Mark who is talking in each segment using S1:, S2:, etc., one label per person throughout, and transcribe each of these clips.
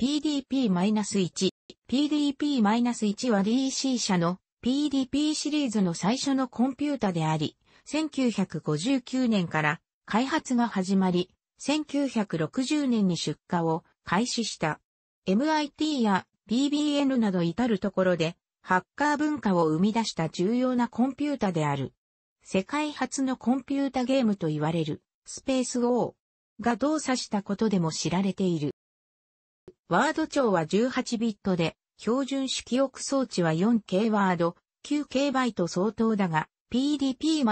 S1: PDP-1。PDP-1 は DC 社の PDP シリーズの最初のコンピュータであり、1959年から開発が始まり、1960年に出荷を開始した。MIT や BBN など至るところでハッカー文化を生み出した重要なコンピュータである。世界初のコンピュータゲームと言われるスペース O が動作したことでも知られている。ワード長は18ビットで、標準式憶装置は 4K ワード、9K バイト相当だが、PDP-1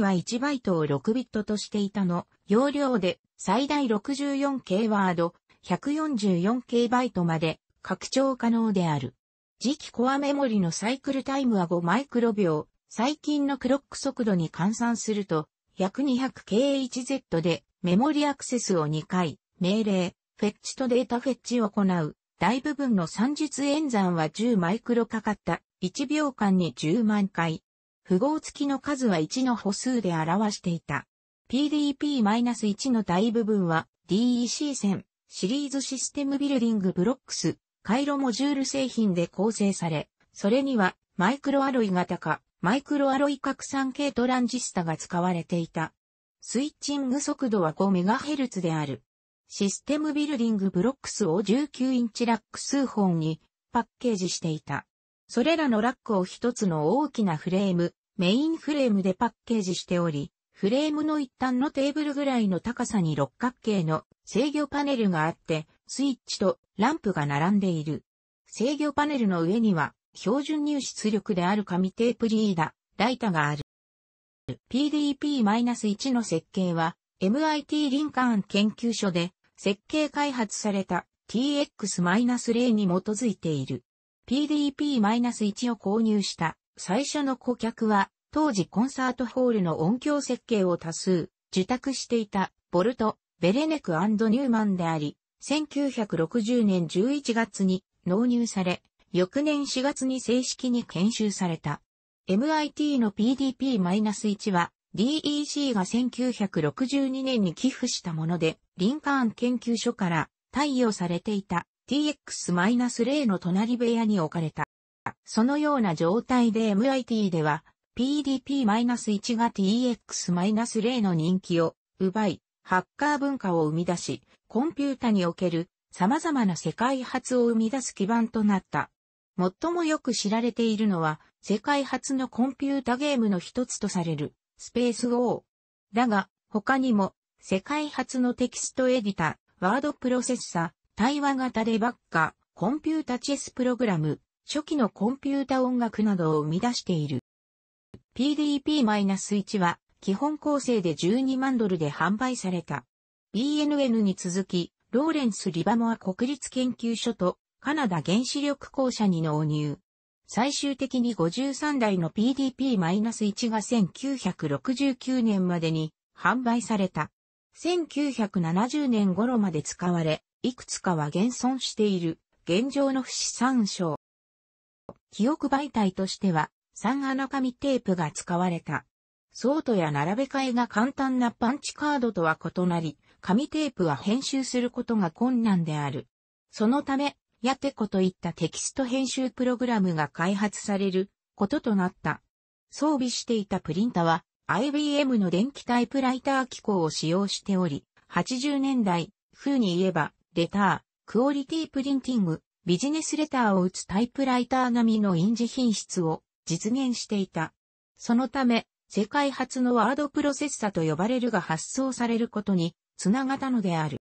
S1: は1バイトを6ビットとしていたの、容量で最大 64K ワード、144K バイトまで拡張可能である。次期コアメモリのサイクルタイムは5マイクロ秒、最近のクロック速度に換算すると、約 200KHZ でメモリアクセスを2回、命令、フェッチとデータフェッチを行う。大部分の算術演算は10マイクロかかった。1秒間に10万回。符号付きの数は1の歩数で表していた。PDP-1 の大部分は DEC 線、シリーズシステムビルディングブロックス、回路モジュール製品で構成され、それにはマイクロアロイ型か、マイクロアロイ拡散系トランジスタが使われていた。スイッチング速度は 5MHz である。システムビルディングブロックスを19インチラック数本にパッケージしていた。それらのラックを一つの大きなフレーム、メインフレームでパッケージしており、フレームの一端のテーブルぐらいの高さに六角形の制御パネルがあって、スイッチとランプが並んでいる。制御パネルの上には、標準入出力である紙テープリーダ、ライタがある。PDP-1 の設計は、MIT リンカーン研究所で設計開発された TX-0 に基づいている。PDP-1 を購入した最初の顧客は、当時コンサートホールの音響設計を多数受託していたボルト、ベレネクニューマンであり、1960年11月に納入され、翌年4月に正式に研修された。MIT の PDP-1 は DEC が1962年に寄付したもので、リンカーン研究所から貸与されていた TX-0 の隣部屋に置かれた。そのような状態で MIT では PDP-1 が TX-0 の人気を奪い、ハッカー文化を生み出し、コンピュータにおける様々な世界初を生み出す基盤となった。最もよく知られているのは、世界初のコンピュータゲームの一つとされる、スペース O。だが、他にも、世界初のテキストエディタ、ワードプロセッサ、対話型デバッカ、コンピュータチェスプログラム、初期のコンピュータ音楽などを生み出している。PDP-1 は、基本構成で12万ドルで販売された。BNN に続き、ローレンス・リバモア国立研究所とカナダ原子力公社に納入。最終的に53台の PDP-1 が1969年までに販売された。1970年頃まで使われ、いくつかは現存している、現状の不死参照。記憶媒体としては、三穴紙テープが使われた。ソートや並べ替えが簡単なパンチカードとは異なり、紙テープは編集することが困難である。そのため、やてこといったテキスト編集プログラムが開発されることとなった。装備していたプリンタは IBM の電気タイプライター機構を使用しており、80年代、風に言えば、レター、クオリティプリンティング、ビジネスレターを打つタイプライター並みの印字品質を実現していた。そのため、世界初のワードプロセッサと呼ばれるが発送されることにつながったのである。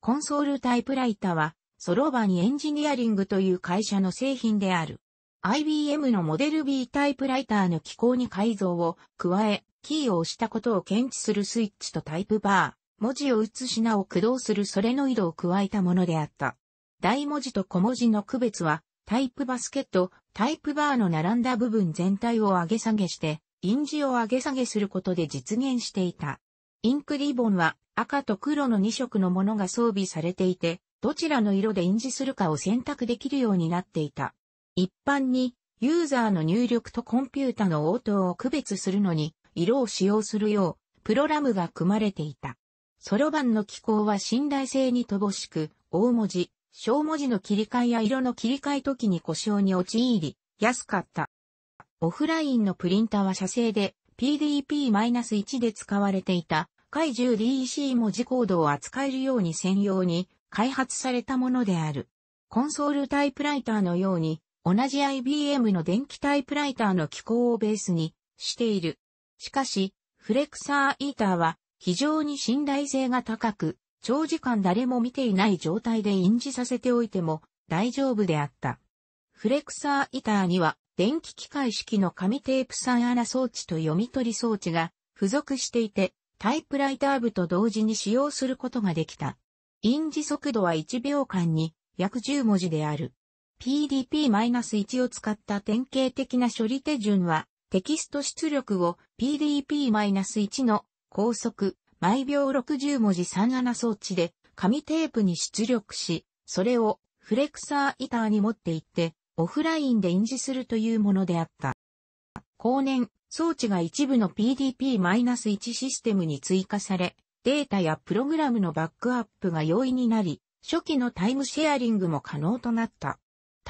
S1: コンソールタイプライターは、ソロバにエンジニアリングという会社の製品である。IBM のモデル B タイプライターの機構に改造を加え、キーを押したことを検知するスイッチとタイプバー、文字を打つ品を駆動するソレノイドを加えたものであった。大文字と小文字の区別は、タイプバスケット、タイプバーの並んだ部分全体を上げ下げして、印字を上げ下げすることで実現していた。インクリボンは赤と黒の2色のものが装備されていて、どちらの色で印字するかを選択できるようになっていた。一般にユーザーの入力とコンピュータの応答を区別するのに色を使用するようプログラムが組まれていた。そろばんの機構は信頼性に乏しく、大文字、小文字の切り替えや色の切り替え時に故障に陥り、安かった。オフラインのプリンタは射精で PDP-1 で使われていた、怪獣 d e c 文字コードを扱えるように専用に開発されたものである。コンソールタイプライターのように同じ IBM の電気タイプライターの機構をベースにしている。しかし、フレクサーイーターは非常に信頼性が高く、長時間誰も見ていない状態で印字させておいても大丈夫であった。フレクサーイーターには電気機械式の紙テープサ穴ア装置と読み取り装置が付属していて、タイプライター部と同時に使用することができた。印字速度は1秒間に約10文字である。PDP-1 を使った典型的な処理手順は、テキスト出力を PDP-1 の高速毎秒60文字3穴装置で紙テープに出力し、それをフレクサーイターに持って行ってオフラインで印字するというものであった。後年、装置が一部の PDP-1 システムに追加され、データやプログラムのバックアップが容易になり、初期のタイムシェアリングも可能となった。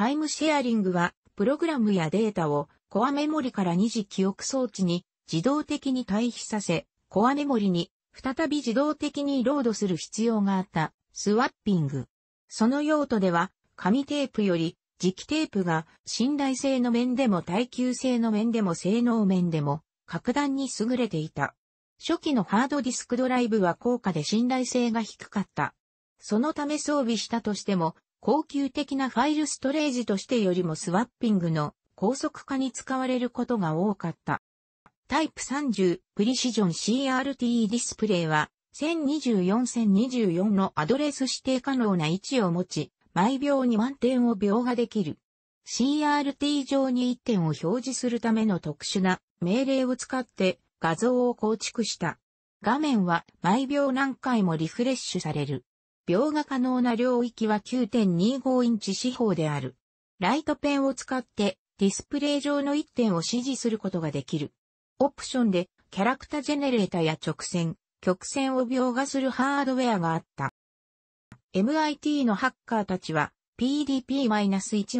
S1: タイムシェアリングは、プログラムやデータをコアメモリから二次記憶装置に自動的に退避させ、コアメモリに再び自動的にロードする必要があったスワッピング。その用途では、紙テープより磁気テープが信頼性の面でも耐久性の面でも性能面でも格段に優れていた。初期のハードディスクドライブは高価で信頼性が低かった。そのため装備したとしても高級的なファイルストレージとしてよりもスワッピングの高速化に使われることが多かった。タイプ30プリシジョン CRT ディスプレイは1024-1024のアドレス指定可能な位置を持ち、毎秒に万点を描画できる。CRT 上に1点を表示するための特殊な命令を使って画像を構築した。画面は毎秒何回もリフレッシュされる。描画可能な領域は9.25インチ四方である。ライトペンを使ってディスプレイ上の1点を指示することができる。オプションでキャラクタジェネレータや直線、曲線を描画するハードウェアがあった。MIT のハッカーたちは PDP-1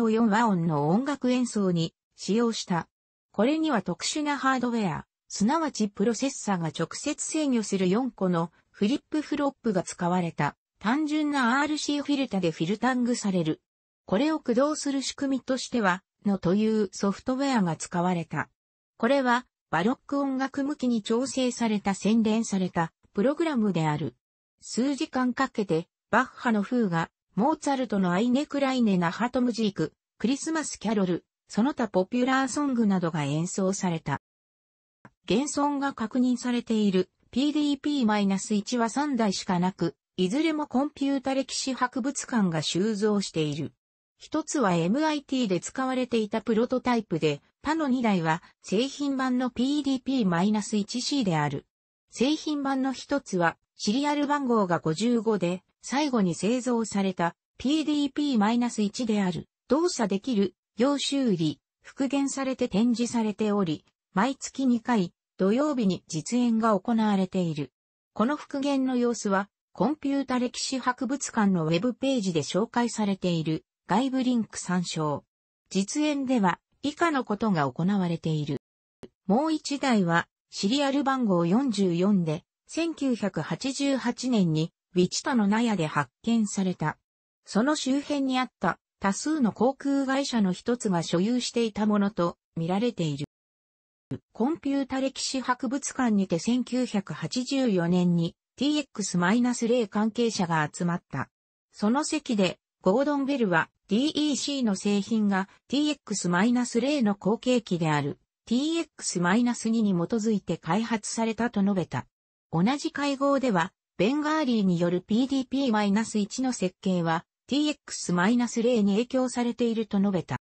S1: を4和音の音楽演奏に使用した。これには特殊なハードウェア、すなわちプロセッサが直接制御する4個のフリップフロップが使われた。単純な RC フィルタでフィルタングされる。これを駆動する仕組みとしては、のというソフトウェアが使われた。これは、バロック音楽向きに調整された洗練されたプログラムである。数時間かけて、バッハの風が、モーツァルトのアイネクライネナハトムジーク、クリスマスキャロル、その他ポピュラーソングなどが演奏された。現存が確認されている PDP-1 は3台しかなく、いずれもコンピュータ歴史博物館が収蔵している。一つは MIT で使われていたプロトタイプで、他の2台は製品版の PDP-1C である。製品版の一つはシリアル番号が55で、最後に製造された PDP-1 である。動作できる、要修理、復元されて展示されており、毎月2回、土曜日に実演が行われている。この復元の様子は、コンピュータ歴史博物館のウェブページで紹介されている外部リンク参照。実演では以下のことが行われている。もう一台はシリアル番号44で1988年にウィチタの納屋で発見された。その周辺にあった多数の航空会社の一つが所有していたものと見られている。コンピュータ歴史博物館にて1984年に TX-0 関係者が集まった。その席で、ゴードン・ベルは DEC の製品が TX-0 の後継機である TX-2 に基づいて開発されたと述べた。同じ会合では、ベンガーリーによる PDP-1 の設計は TX-0 に影響されていると述べた。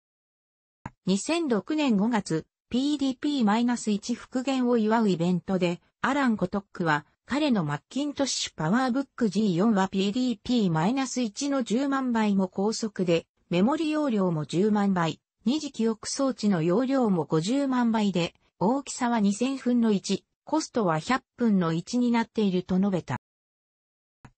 S1: 2006年5月、PDP-1 復元を祝うイベントで、アラン・コトックは彼のマッキントッシュパワーブック G4 は PDP-1 の10万倍も高速で、メモリ容量も10万倍、二次記憶装置の容量も50万倍で、大きさは2000分の1、コストは100分の1になっていると述べた。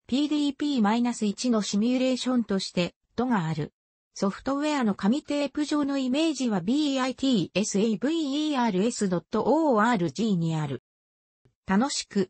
S1: PDP-1 のシミュレーションとして、とがある。ソフトウェアの紙テープ上のイメージは bitsavers.org にある。楽しく、